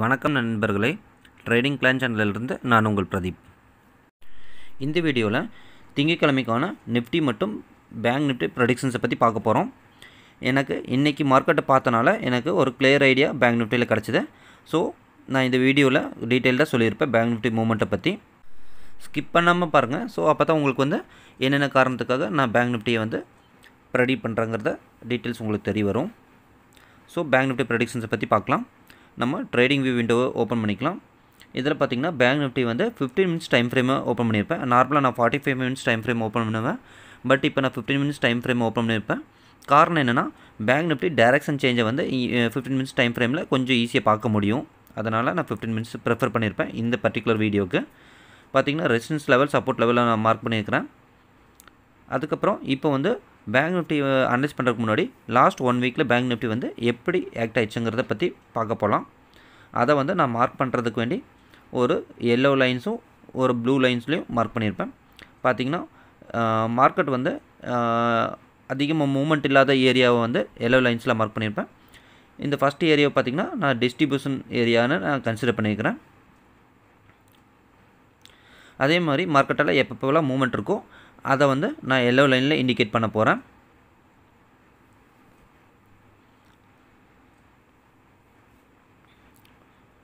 வணக்கம் நண்பர்களே trading plan சேனலிலிருந்து நான் உங்கள் பிரதீப் இந்த வீடியோவில் திங்கக்கிழமைக்கான நிஃப்டி மற்றும் பேங்க் நிஃப்டி ப்ரடிக்ஷன்ஸை பற்றி பார்க்க போகிறோம் எனக்கு இன்றைக்கி மார்க்கெட்டை பார்த்தனால எனக்கு ஒரு கிளியர் ஐடியா பேங்க் நிஃப்டியில் கிடச்சிது ஸோ நான் இந்த வீடியோவில் டீட்டெயில்டாக சொல்லியிருப்பேன் பேங்க் நிஃப்டி மூமெண்ட்டை பற்றி ஸ்கிப் பண்ணாமல் பாருங்கள் ஸோ அப்போ தான் உங்களுக்கு வந்து என்னென்ன காரணத்துக்காக நான் பேங்க் நிஃப்டியை வந்து ப்ரெடி பண்ணுறங்கிறத டீட்டெயில்ஸ் உங்களுக்கு தெரிய வரும் ஸோ பேங்க் நிஃப்டி ப்ரடிக்ஷன்ஸை பற்றி பார்க்கலாம் நம்ம ட்ரேடிங் வியூ விண்டோவை ஓப்பன் பண்ணிக்கலாம் இதில் பார்த்தீங்கன்னா பேங்க் நிஃப்டி வந்து fifteen minutes time frame open பண்ணியிருப்பேன் நார்மலாக நான் forty five minutes time frame open பண்ணுவேன் பட் இப்போ நான் fifteen minutes time frame open பண்ணியிருப்பேன் காரணம் என்னென்னா பேங்க் நிஃப்டி டேரக்ஷன் சேஞ்சை வந்து ஃபிஃப்டீன் மினிட்ஸ் டைம் ஃப்ரேமில் கொஞ்சம் ஈஸியாக பார்க்க முடியும் அதனால் நான் ஃபிஃப்டீன் மினிட்ஸ் ப்ரிஃபர் பண்ணியிருப்பேன் இந்த பர்டிகுலர் வீடியோவுக்கு பார்த்திங்கன்னா ரெசிடன்ஸ் லெவல் சப்போர்ட் லெவலில் நான் மார்க் பண்ணியிருக்கிறேன் அதுக்கப்புறம் இப்போ வந்து பேங்க் நிஃப்டி அனலைஸ் பண்ணுறதுக்கு முன்னாடி லாஸ்ட் ஒன் வீக்கில் பேங்க் நிஃப்டி வந்து எப்படி ஆக்ட் ஆகிடுச்சுங்கிறத பற்றி பார்க்க போகலாம் அதை வந்து நான் மார்க் பண்ணுறதுக்கு வேண்டி ஒரு எல்லோ லைன்ஸும் ஒரு ப்ளூ லைன்ஸ்லேயும் மார்க் பண்ணியிருப்பேன் பார்த்திங்கன்னா மார்க்கெட் uh, வந்து uh, அதிகமாக மூமெண்ட் இல்லாத ஏரியாவை வந்து எல்லோ லைன்ஸில் மார்க் பண்ணியிருப்பேன் இந்த ஃபஸ்ட் ஏரியாவை பார்த்திங்கன்னா நான் டிஸ்ட்ரிபியூஷன் ஏரியான்னு நான் கன்சிடர் பண்ணியிருக்கிறேன் அதே மாதிரி மார்க்கெட்டில் எப்பப்போலாம் மூமெண்ட் இருக்கோ அதை வந்து நான் எல்லோ லைனில் இண்டிகேட் பண்ண போகிறேன்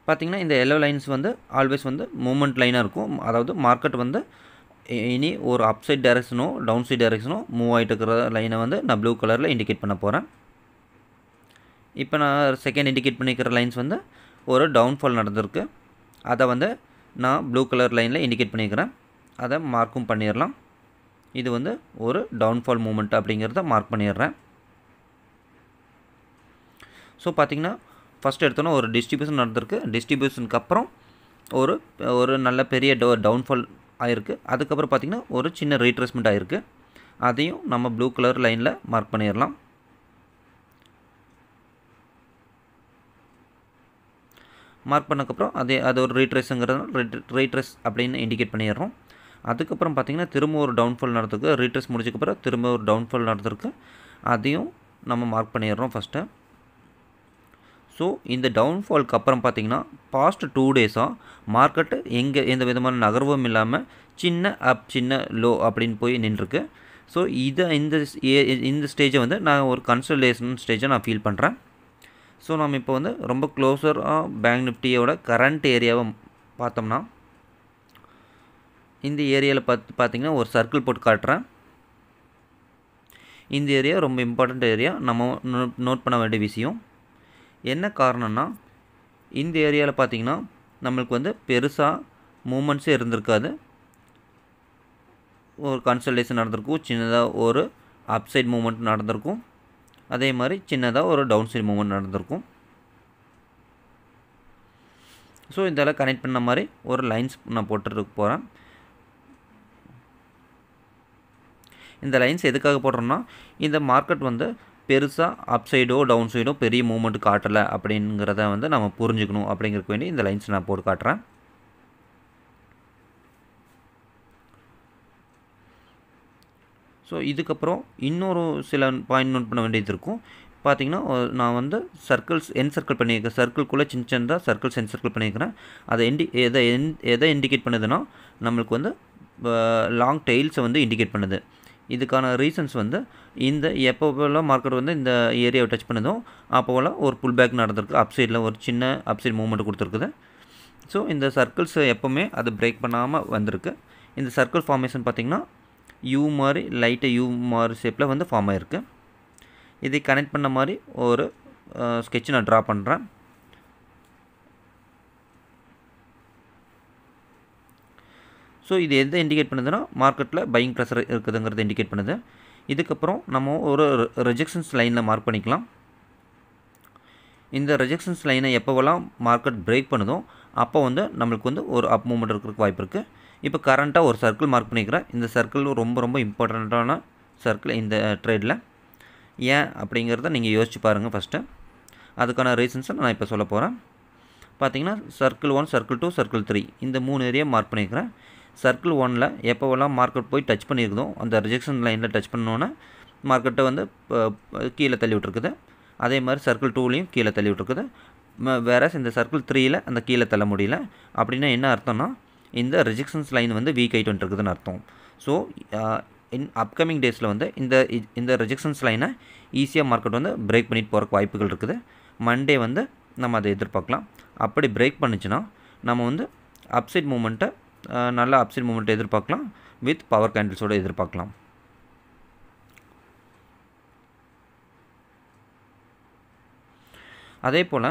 பார்த்திங்கன்னா இந்த எல்லோ லைன்ஸ் வந்து ஆல்வேஸ் வந்து மூமெண்ட் லைனாக இருக்கும் அதாவது மார்க்கெட் வந்து இனி ஒரு அப்சைட் டைரக்ஷனோ டவுன் சைட் டைரக்ஷனோ மூவ் ஆகிட்டு இருக்கிற லைனை வந்து நான் ப்ளூ கலரில் இண்டிகேட் பண்ண போகிறேன் இப்போ நான் செகண்ட் இண்டிகேட் பண்ணிக்கிற லைன்ஸ் வந்து ஒரு டவுன்ஃபால் நடந்திருக்கு அதை வந்து நான் ப்ளூ கலர் லைனில் இண்டிகேட் பண்ணிக்கிறேன் அதை மார்க்கும் பண்ணிடலாம் இது வந்து ஒரு டவுன்ஃபால் மூமெண்ட் அப்படிங்கிறத மார்க் பண்ணிடுறேன் ஸோ பார்த்திங்கன்னா ஃபஸ்ட் எடுத்தோன்னா ஒரு டிஸ்ட்ரிபியூஷன் நடந்திருக்கு டிஸ்ட்ரிபியூஷனுக்கு அப்புறம் ஒரு ஒரு நல்ல பெரிய டோ டவுன்ஃபால் ஆயிருக்கு அதுக்கப்புறம் பார்த்திங்கன்னா ஒரு சின்ன ரீட்ரெஸ்மெண்ட் ஆயிருக்கு அதையும் நம்ம ப்ளூ கலர் லைனில் மார்க் பண்ணிடலாம் மார்க் பண்ணக்கப்புறம் அதே அது ஒரு ரீட்ரெஸ்ங்கிறது ரீட்ரெஸ் அப்படின்னு இண்டிகேட் பண்ணிடுறோம் அதுக்கப்புறம் பார்த்திங்கன்னா திரும்ப ஒரு டவுன்ஃபால் நடந்திருக்கு ரீட்ரெஸ் முடிச்சக்கப்புறம் திரும்ப ஒரு டவுன்ஃபால் நடந்திருக்கு அதையும் நம்ம மார்க் பண்ணிடுறோம் ஃபஸ்ட்டு ஸோ இந்த டவுன்ஃபால்க்கு அப்புறம் பார்த்திங்கன்னா பாஸ்ட் டூ டேஸாக மார்க்கெட்டு எங்கே எந்த விதமான நகர்வும் இல்லாமல் சின்ன அப் சின்ன லோ அப்படின்னு போய் நின்றுருக்கு ஸோ இதை இந்த இந்த ஸ்டேஜை வந்து நான் ஒரு கன்சல்டேஷன் ஸ்டேஜை நான் ஃபீல் பண்ணுறேன் ஸோ நம்ம இப்போ வந்து ரொம்ப க்ளோஸராக பேங்க் நிஃப்டியோட கரண்ட் ஏரியாவை பார்த்தோம்னா இந்த ஏரியாவில் பார்த்து பார்த்திங்கன்னா ஒரு சர்க்கிள் போட்டு காட்டுறேன் இந்த ஏரியா ரொம்ப இம்பார்ட்டண்ட் ஏரியா நம்ம நோட் பண்ண வேண்டிய விஷயம் என்ன காரணம்னா இந்த ஏரியாவில் பார்த்திங்கன்னா நம்மளுக்கு வந்து பெருசாக மூமெண்ட்ஸே இருந்திருக்காது ஒரு கன்சல்டேஷன் நடந்திருக்கும் சின்னதாக ஒரு அப்சைட் மூமெண்ட் நடந்திருக்கும் அதே மாதிரி சின்னதாக ஒரு டவுன் சைட் மூமெண்ட் நடந்திருக்கும் ஸோ இதெல்லாம் கனெக்ட் பண்ண மாதிரி ஒரு லைன்ஸ் நான் போட்டுட்டு போகிறேன் இந்த லைன்ஸ் எதுக்காக போடுறோம்னா இந்த மார்க்கெட் வந்து பெருசாக அப் சைடோ டவுன் சைடோ பெரிய மூமெண்ட் காட்டலை அப்படிங்கிறத வந்து நம்ம புரிஞ்சுக்கணும் அப்படிங்கிறதுக்கு வேண்டி இந்த லைன்ஸ் நான் போட்டு காட்டுறேன் ஸோ இதுக்கப்புறம் இன்னொரு சில பாயிண்ட் நோட் பண்ண வேண்டியது இருக்கும் பார்த்திங்கன்னா நான் வந்து சர்க்கிள்ஸ் என் சர்க்கிள் பண்ணியிருக்கேன் சர்க்கிள்குள்ளே சின்ன சின்னதாக சர்க்கிள்ஸ் என் சர்க்கிள் பண்ணியிருக்கிறேன் அதை இண்டி எதை எதை இண்டிகேட் பண்ணுதுன்னா நம்மளுக்கு வந்து லாங் டெய்ல்ஸை வந்து இண்டிகேட் பண்ணுது இதுக்கான ரீசன்ஸ் வந்து இந்த எப்போல்லாம் மார்க்கெட் வந்து இந்த ஏரியாவை டச் பண்ணதும் அப்போவெல்லாம் ஒரு புல் பேக் நடந்திருக்கு அப் சைடில் ஒரு சின்ன அப் சைடு மூவ்மெண்ட் கொடுத்துருக்குது ஸோ இந்த சர்க்கிள்ஸ் எப்போவுமே அது பிரேக் பண்ணாமல் வந்திருக்கு இந்த சர்க்கிள் ஃபார்மேஷன் பார்த்திங்கன்னா யூ மாதிரி லைட்டை யூ மாதிரி ஷேப்பில் வந்து ஃபார்ம் ஆகிருக்கு இதை கனெக்ட் பண்ண மாதிரி ஒரு ஸ்கெட்ச் நான் ட்ரா பண்ணுறேன் ஸோ இது எதை இண்டிகேட் பண்ணுதுன்னா மார்க்கெட்டில் பையிங் ப்ரெஷர் இருக்குதுங்கிறது இண்டிகேட் பண்ணுது இதுக்கப்புறம் நம்ம ஒரு ரெஜெக்ஷன்ஸ் லைனில் மார்க் பண்ணிக்கலாம் இந்த ரெஜெக்ஷன்ஸ் லைனை எப்போவெல்லாம் மார்க்கெட் பிரேக் பண்ணுதோ அப்போ வந்து நம்மளுக்கு வந்து ஒரு அப் மூமெண்ட் இருக்கிறதுக்கு வாய்ப்பு இருக்குது இப்போ கரண்ட்டாக ஒரு சர்க்கிள் மார்க் பண்ணிக்கிறேன் இந்த சர்க்கிள் ரொம்ப ரொம்ப இம்பார்ட்டண்ட்டான சர்க்கிள் இந்த ட்ரேடில் ஏன் அப்படிங்கிறத நீங்கள் யோசிச்சு பாருங்கள் ஃபஸ்ட்டு அதுக்கான ரீசன்ஸை நான் இப்போ சொல்ல போகிறேன் பார்த்தீங்கன்னா circle one circle two circle three இந்த மூணு ஏரியா மார்க் பண்ணிக்கிறேன் சர்க்கிள் ஒனில் எப்போவெல்லாம் மார்க்கெட் போய் டச் பண்ணியிருக்குதோ அந்த ரிஜெக்ஷன் லைனில் டச் பண்ணோன்னே மார்க்கெட்டை வந்து கீழே தள்ளி விட்ருக்குது அதே மாதிரி சர்க்கிள் டூலையும் கீழே தள்ளி விட்ருக்குது வேற இந்த சர்க்கிள் த்ரீயில் அந்த கீழே தள்ள முடியல அப்படின்னா என்ன அர்த்தம்னா இந்த ரிஜெக்ஷன்ஸ் லைன் வந்து வீக் ஆகிட்டு வந்துருக்குதுன்னு அர்த்தம் ஸோ இன் அப்கமிங் டேஸில் வந்து இந்த இந்த ரிஜெக்ஷன்ஸ் லைனை ஈஸியாக மார்க்கெட் வந்து பிரேக் பண்ணிட்டு போகிறக்கு வாய்ப்புகள் இருக்குது மண்டே வந்து நம்ம அதை எதிர்பார்க்கலாம் அப்படி பிரேக் பண்ணுச்சுன்னா நம்ம வந்து அப்சைட் மூமெண்ட்டை நல்ல அப்சைட் மூமெண்ட் எதிர்பார்க்கலாம் வித் பவர் கேண்டில்ஸோடு எதிர்பார்க்கலாம் அதே போல்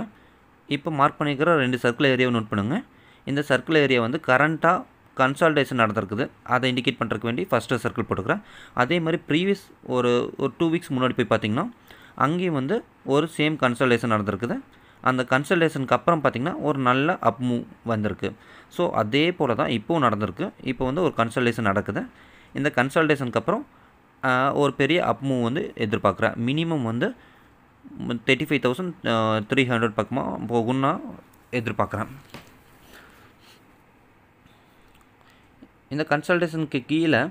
இப்போ மார்க் பண்ணிக்கிற ரெண்டு சர்க்கிள் ஏரியாவை நோட் பண்ணுங்கள் இந்த சர்க்கிள் ஏரியா வந்து கரண்ட்டாக கன்சால்டேஷன் நடந்திருக்குது அதை இண்டிகேட் பண்ணுறதுக்கு வேண்டி ஃபஸ்ட்டு சர்க்கிள் போட்டுக்கிறேன் அதே மாதிரி ப்ரீவியஸ் ஒரு ஒரு டூ வீக்ஸ் முன்னாடி போய் பார்த்திங்கன்னா அங்கேயும் வந்து ஒரு சேம் கன்சல்டேஷன் நடந்திருக்குது அந்த கன்சல்டேஷனுக்கு அப்புறம் பார்த்திங்கன்னா ஒரு நல்ல அப் மூவ் வந்திருக்கு ஸோ அதே போல் தான் இப்போவும் நடந்திருக்கு இப்போ வந்து ஒரு கன்சல்டேஷன் நடக்குது இந்த கன்சல்டேஷனுக்கு அப்புறம் ஒரு பெரிய அப் மூவ் வந்து எதிர்பார்க்குறேன் மினிமம் வந்து thirty five thousand three hundred பக்கமாக போகும்னா எதிர்பார்க்குறேன் இந்த கன்சல்டேஷனுக்கு கீழே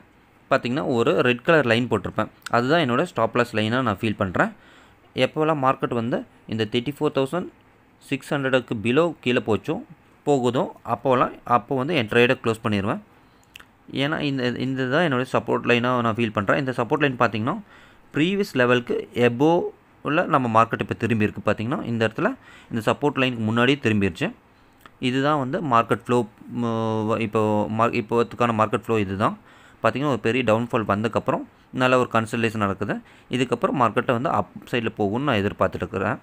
பார்த்திங்கன்னா ஒரு ரெட் கலர் லைன் போட்டிருப்பேன் அதுதான் என்னோடய ஸ்டாப்லாஸ் லைனாக நான் ஃபீல் பண்ணுறேன் எப்போல்லாம் மார்க்கெட் வந்து இந்த தேர்ட்டி ஃபோர் தௌசண்ட் சிக்ஸ் ஹண்ட்ரடுக்கு பிலோ கீழே போச்சும் போகுதோ அப்போலாம் அப்போ வந்து என் ட்ரேடை க்ளோஸ் பண்ணிடுவேன் ஏன்னா இந்த இந்த தான் என்னுடைய சப்போர்ட் லைனாக நான் ஃபீல் பண்ணுறேன் இந்த சப்போர்ட் லைன் பார்த்திங்கன்னா ப்ரீவியஸ் லெவலுக்கு எபோ உள்ள நம்ம மார்க்கெட் இப்போ திரும்பி இருக்குது பார்த்திங்கன்னா இந்த இடத்துல இந்த சப்போர்ட் லைனுக்கு முன்னாடியே திரும்பிடுச்சு இதுதான் வந்து மார்க்கெட் ஃப்ளோ இப்போது மார்க் இப்போத்துக்கான மார்க்கெட் ஃப்ளோ இது தான் பார்த்திங்கன்னா ஒரு பெரிய டவுன்ஃபால் வந்ததுக்கப்புறம் நல்ல ஒரு கன்சல்டேஷன் நடக்குது இதுக்கப்புறம் மார்க்கெட்டை வந்து அப் சைடில் போகும்னு நான் எதிர்பார்த்துட்டு இருக்கிறேன்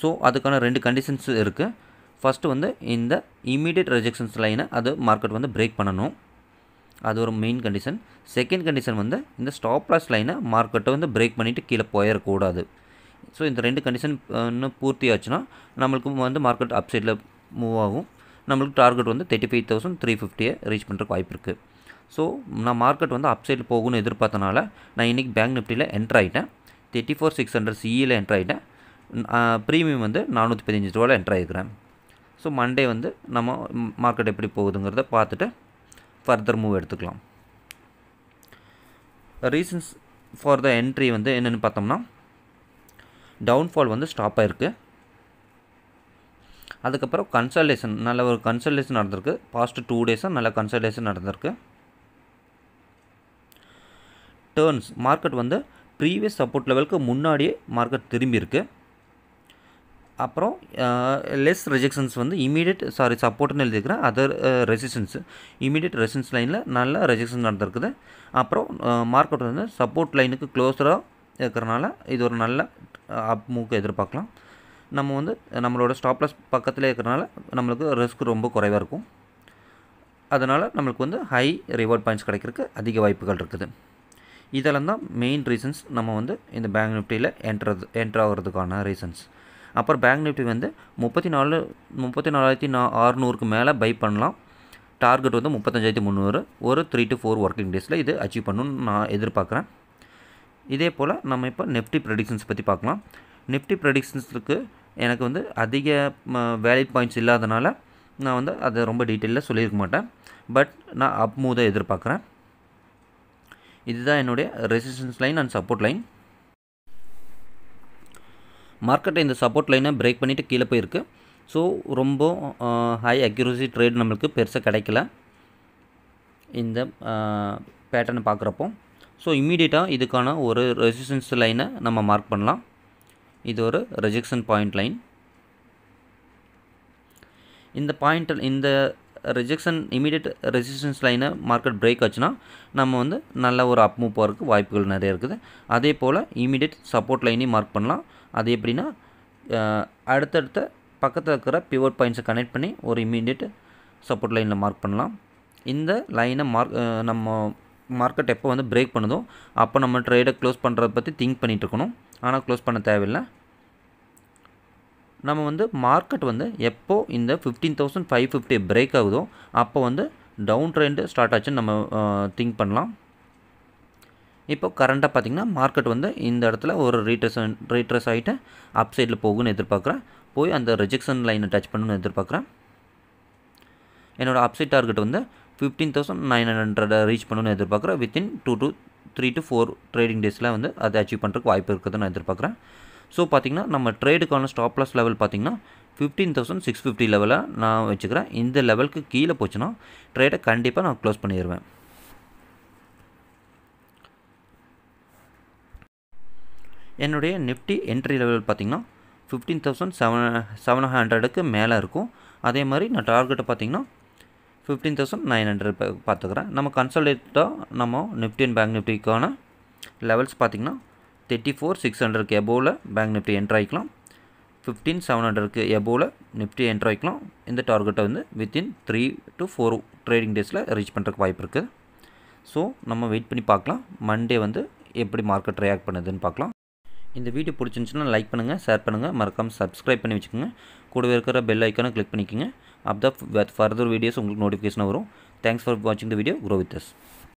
ஸோ அதுக்கான ரெண்டு கண்டிஷன்ஸ் இருக்குது ஃபஸ்ட்டு வந்து இந்த இமீடியட் ரெஜெக்ஷன்ஸ் லைனை அது மார்க்கெட் வந்து பிரேக் பண்ணணும் அது ஒரு மெயின் கண்டிஷன் செகண்ட் கண்டிஷன் வந்து இந்த ஸ்டாப் லாஸ் லைனை மார்க்கெட்டை வந்து பிரேக் பண்ணிவிட்டு கீழே போயிடக்கூடாது ஸோ இந்த ரெண்டு கண்டிஷன் இன்னும் பூர்த்தி ஆச்சுன்னா நம்மளுக்கு வந்து மார்க்கெட் அப் சைடில் மூவ் ஆகும் நம்மளுக்கு டார்கெட் வந்து தேர்ட்டி ஃபைவ் தௌசண்ட் த்ரீ ஃபிஃப்டியை ரீச் பண்ணுறக்கு வாய்ப்பு இருக்குது ஸோ நான் மார்க்கெட் வந்து அப் சைடில் போகும்னு எதிர்பார்த்தனால நான் இன்றைக்கி பேங்க் நிஃப்டியில் என்ட்ரு ஆகிட்டேன் தேர்ட்டி ஃபோர் சிக்ஸ் ஹண்ட்ரட் சிஇயில் என்ட்ரு ஆகிட்டேன் ப்ரீமியம் வந்து நானூற்றி பதினஞ்சு ரூபாவில் என்ட்ரு ஆகிக்கிறேன் ஸோ மண்டே வந்து நம்ம மார்க்கெட் எப்படி போகுதுங்கிறத பார்த்துட்டு ஃபர்தர் மூவ் எடுத்துக்கலாம் ரீசன்ஸ் ஃபார் த என்ட்ரி வந்து என்னென்னு பார்த்தோம்னா டவுன்ஃபால் வந்து ஸ்டாப் ஆகிருக்கு அதுக்கப்புறம் கன்சல்டேஷன் நல்ல ஒரு கன்சல்டேஷன் நடந்திருக்கு பாஸ்ட் டூ டேஸாக நல்ல கன்சல்டேஷன் நடந்திருக்கு டேர்ன்ஸ் மார்க்கெட் வந்து ப்ரீவியஸ் சப்போர்ட் லெவலுக்கு முன்னாடியே மார்க்கெட் திரும்பியிருக்கு அப்புறம் லெஸ் ரெஜெக்ஷன்ஸ் வந்து இமீடியட் சாரி சப்போர்ட்னு எழுதிக்கிறேன் அதர் ரெசிஸ்டன்ஸு இமீடியட் ரெசிஸ்டன்ஸ் லைனில் நல்ல ரெஜெக்ஷன் நடந்திருக்குது அப்புறம் மார்க் அவுட் வந்து சப்போர்ட் லைனுக்கு க்ளோஸராக இருக்கிறனால இது ஒரு நல்ல அப் மூக்கு எதிர்பார்க்கலாம் நம்ம வந்து நம்மளோட ஸ்டாப்லஸ் பக்கத்தில் இருக்கிறனால நம்மளுக்கு ரிஸ்க் ரொம்ப குறைவாக இருக்கும் அதனால் நம்மளுக்கு வந்து ஹை ரிவார்ட் பாயிண்ட்ஸ் கிடைக்கிறதுக்கு அதிக வாய்ப்புகள் இருக்குது இதெல்லாம் தான் மெயின் ரீசன்ஸ் நம்ம வந்து இந்த பேங்க் நிஃப்டியில் என்ட்ரது என்ட்ரு என்ட்ராகிறதுக்கான ரீசன்ஸ் அப்புறம் பேங்க் நிஃப்டி வந்து முப்பத்தி நாலு முப்பத்தி நாலாயிரத்தி நா அறுநூறுக்கு மேலே பை பண்ணலாம் டார்கெட் வந்து முப்பத்தஞ்சாயிரத்தி முந்நூறு ஒரு த்ரீ டு ஃபோர் ஒர்க்கிங் டேஸில் இது அச்சீவ் பண்ணணும்னு நான் எதிர்பார்க்குறேன் இதே போல் நம்ம இப்போ நெஃப்டி ப்ரெடிக்ஷன்ஸ் பற்றி பார்க்கலாம் நிஃப்டி ப்ரெடிக்ஷன்ஸுக்கு எனக்கு வந்து அதிக வேலிட் பாயிண்ட்ஸ் இல்லாதனால நான் வந்து அதை ரொம்ப டீட்டெயிலில் சொல்லியிருக்க மாட்டேன் பட் நான் அப் மூவ் எதிர்பார்க்குறேன் இதுதான் என்னுடைய resistance line and support line மார்க்கெட்டை இந்த சப்போர்ட் லைனை பிரேக் பண்ணிவிட்டு கீழே போயிருக்கு ஸோ ரொம்ப ஹை அக்யூரசி ட்ரேட் நம்மளுக்கு பெருசாக கிடைக்கல இந்த பேட்டர்னை பார்க்குறப்போ ஸோ இம்மீடியட்டாக இதுக்கான ஒரு ரெசிஸ்டன்ஸ் லைனை நம்ம மார்க் பண்ணலாம் இது ஒரு ரெஜெக்ஷன் பாயிண்ட் லைன் இந்த பாயிண்ட் இந்த ரிஜெக்ஷன் இமீடியட் ரெசிஸ்டன்ஸ் லைனை மார்க்கெட் பிரேக் ஆச்சுன்னா நம்ம வந்து நல்ல ஒரு அப் மூவ் போகிறதுக்கு வாய்ப்புகள் நிறைய இருக்குது அதே போல் இமீடியட் சப்போர்ட் லைனையும் மார்க் பண்ணலாம் அது எப்படின்னா அடுத்தடுத்த பக்கத்தில் இருக்கிற பிவோட் பாயிண்ட்ஸை கனெக்ட் பண்ணி ஒரு இம்மீடியட் சப்போர்ட் லைனில் மார்க் பண்ணலாம் இந்த லைனை மார்க் நம்ம மார்க்கெட் எப்போ வந்து பிரேக் பண்ணுதோ அப்போ நம்ம ட்ரேடை க்ளோஸ் பண்ணுறத பற்றி திங்க் பண்ணிகிட்ருக்கணும் இருக்கணும் ஆனால் க்ளோஸ் பண்ண தேவையில்லை நம்ம வந்து மார்க்கெட் வந்து எப்போ இந்த fifteen thousand five fifty break ஆகுதோ அப்போ வந்து டவுன் ட்ரெண்டு ஸ்டார்ட் ஆச்சுன்னு நம்ம திங்க் பண்ணலாம் இப்போ கரண்ட்டாக பார்த்திங்கன்னா மார்க்கெட் வந்து இந்த இடத்துல ஒரு ரீட்ரஸ் ரீட்ரஸ் ஆகிட்டு அப் சைடில் போகுன்னு எதிர்பார்க்குறேன் போய் அந்த ரிஜெக்ஷன் லைனை டச் பண்ணுன்னு எதிர்பார்க்குறேன் என்னோடய அப்சைட் டார்கெட் வந்து fifteen thousand nine hundred reach பண்ணணும்னு எதிர்பார்க்குறேன் within two to three to four trading டேஸில் வந்து அதை அச்சீவ் பண்ணுறதுக்கு வாய்ப்பு இருக்குதுன்னு நான் எதிர்பார்க்குறேன் ஸோ பார்த்திங்கன்னா நம்ம ட்ரேடுக்கான ஸ்டாப் லெவல் பார்த்திங்கன்னா ஃபிஃப்டீன் தௌசண்ட் சிக்ஸ் ஃபிஃப்டி லெவலில் நான் வச்சுக்கிறேன் இந்த லெவலுக்கு கீழே போச்சுன்னா ட்ரேடை கண்டிப்பாக நான் க்ளோஸ் பண்ணிடுவேன் என்னுடைய நிஃப்டி என்ட்ரி லெவல் பார்த்திங்கன்னா ஃபிஃப்டீன் தௌசண்ட் செவன் செவன் ஹண்ட்ரடுக்கு மேலே இருக்கும் அதே மாதிரி நான் டார்கெட்டை பார்த்திங்கன்னா ஃபிஃப்டீன் தௌசண்ட் நைன் ஹண்ட்ரட் பார்த்துக்கிறேன் நம்ம கன்சல்டேட்டாக நம்ம நிஃப்டி அண்ட் பேங்க் நிஃப்டிக்கான லெவல்ஸ் பார்த்திங்கன்னா தேர்ட்டி ஃபோர் சிக்ஸ் ஹண்ட்ரட்க்கு எபோவில் பேங்க் நிஃப்டி என்ட்ரு ஆகிக்கலாம் ஃபிஃப்டீன் செவன் ஹண்ட்ரட்க்கு எபோவில் நிஃப்டி என்ட்ரு ஆகிக்கலாம் இந்த டார்கெட்டை வந்து within three to four trading டேஸில் ரீச் பண்ணுறக்கு வாய்ப்பு இருக்குது ஸோ நம்ம வெயிட் பண்ணி பார்க்கலாம் மண்டே வந்து எப்படி மார்க்கெட் ரியாக்ட் பண்ணுதுன்னு பார்க்கலாம் இந்த வீடியோ பிடிச்சிருந்துச்சுன்னா லைக் பண்ணுங்கள் ஷேர் பண்ணுங்கள் மறக்காமல் சப்ஸ்கிரைப் பண்ணி வச்சுக்கோங்க கூடவே இருக்கிற பெல் ஐக்கானை கிளிக் பண்ணிக்கோங்க அப் தான் ஃபர்தர் வீடியோஸ் உங்களுக்கு நோட்டிஃபிகேஷன் வரும் தேங்க்ஸ் ஃபார் வாட்சிங் the video grow with thus